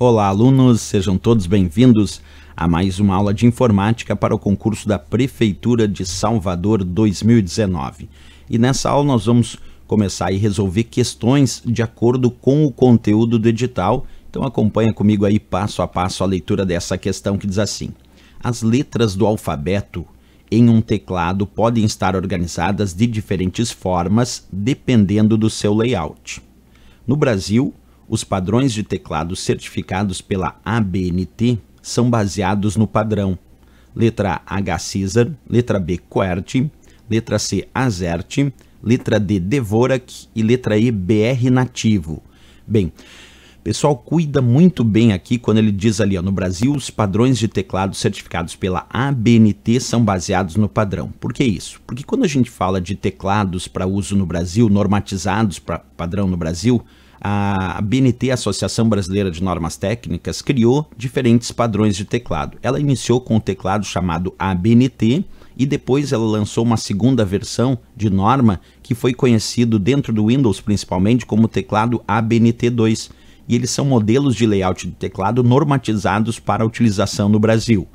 Olá, alunos, sejam todos bem-vindos a mais uma aula de informática para o concurso da Prefeitura de Salvador 2019. E nessa aula nós vamos começar a resolver questões de acordo com o conteúdo do edital. Então acompanha comigo aí passo a passo a leitura dessa questão que diz assim: As letras do alfabeto em um teclado podem estar organizadas de diferentes formas dependendo do seu layout. No Brasil, os padrões de teclado certificados pela ABNT são baseados no padrão letra H Caesar, letra B Quert, letra C Azert, letra D Devorak e letra E BR nativo. Bem, pessoal cuida muito bem aqui quando ele diz ali, ó, no Brasil os padrões de teclado certificados pela ABNT são baseados no padrão. Por que isso? Porque quando a gente fala de teclados para uso no Brasil, normatizados para padrão no Brasil, a BNT, a Associação Brasileira de Normas Técnicas, criou diferentes padrões de teclado. Ela iniciou com o um teclado chamado ABNT e depois ela lançou uma segunda versão de norma que foi conhecido dentro do Windows principalmente como teclado ABNT2. E eles são modelos de layout de teclado normatizados para utilização no Brasil.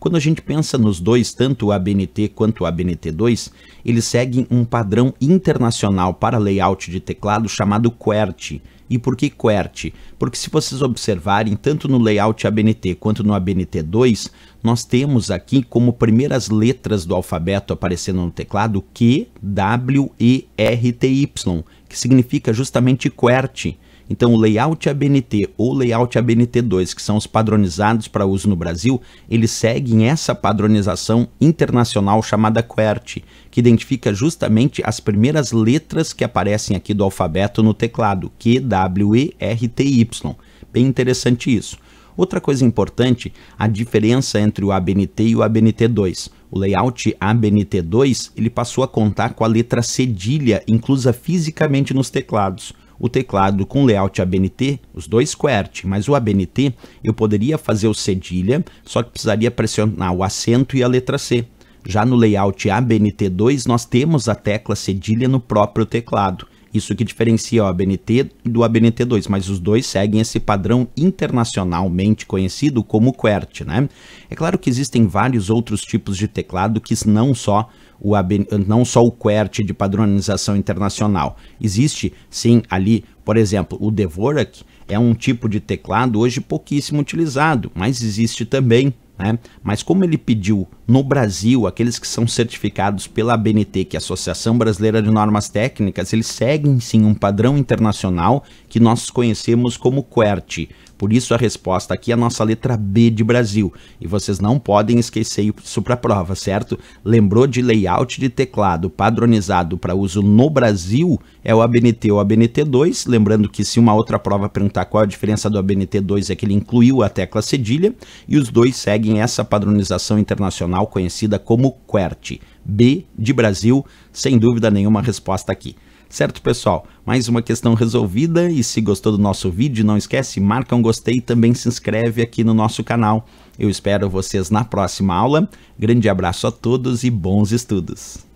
Quando a gente pensa nos dois, tanto o ABNT quanto o ABNT2, eles seguem um padrão internacional para layout de teclado chamado QWERTY. E por que QWERTY? Porque se vocês observarem, tanto no layout ABNT quanto no ABNT2, nós temos aqui como primeiras letras do alfabeto aparecendo no teclado Q, W, E, R, T, Y, que significa justamente QWERTY. Então, o layout ABNT ou layout ABNT2, que são os padronizados para uso no Brasil, eles seguem essa padronização internacional chamada QWERTY, que identifica justamente as primeiras letras que aparecem aqui do alfabeto no teclado, Q, W, E, R, T, Y. Bem interessante isso. Outra coisa importante, a diferença entre o ABNT e o ABNT2. O layout ABNT2 ele passou a contar com a letra cedilha inclusa fisicamente nos teclados o teclado com layout ABNT, os dois QWERTY, mas o ABNT eu poderia fazer o cedilha, só que precisaria pressionar o acento e a letra C. Já no layout ABNT2 nós temos a tecla cedilha no próprio teclado. Isso que diferencia o ABNT do ABNT2, mas os dois seguem esse padrão internacionalmente conhecido como qwert, né? É claro que existem vários outros tipos de teclado que não só o não só o qwert de padronização internacional. Existe, sim, ali, por exemplo, o Dvorak é um tipo de teclado hoje pouquíssimo utilizado, mas existe também né? Mas como ele pediu no Brasil, aqueles que são certificados pela ABNT, que é a Associação Brasileira de Normas Técnicas, eles seguem sim um padrão internacional que nós conhecemos como QERT, por isso a resposta aqui é a nossa letra B de Brasil. E vocês não podem esquecer isso para a prova, certo? Lembrou de layout de teclado padronizado para uso no Brasil? É o ABNT ou ABNT2. Lembrando que se uma outra prova perguntar qual a diferença do ABNT2 é que ele incluiu a tecla cedilha. E os dois seguem essa padronização internacional conhecida como QWERTY. B de Brasil, sem dúvida nenhuma resposta aqui. Certo, pessoal? Mais uma questão resolvida e se gostou do nosso vídeo, não esquece, marca um gostei e também se inscreve aqui no nosso canal. Eu espero vocês na próxima aula. Grande abraço a todos e bons estudos!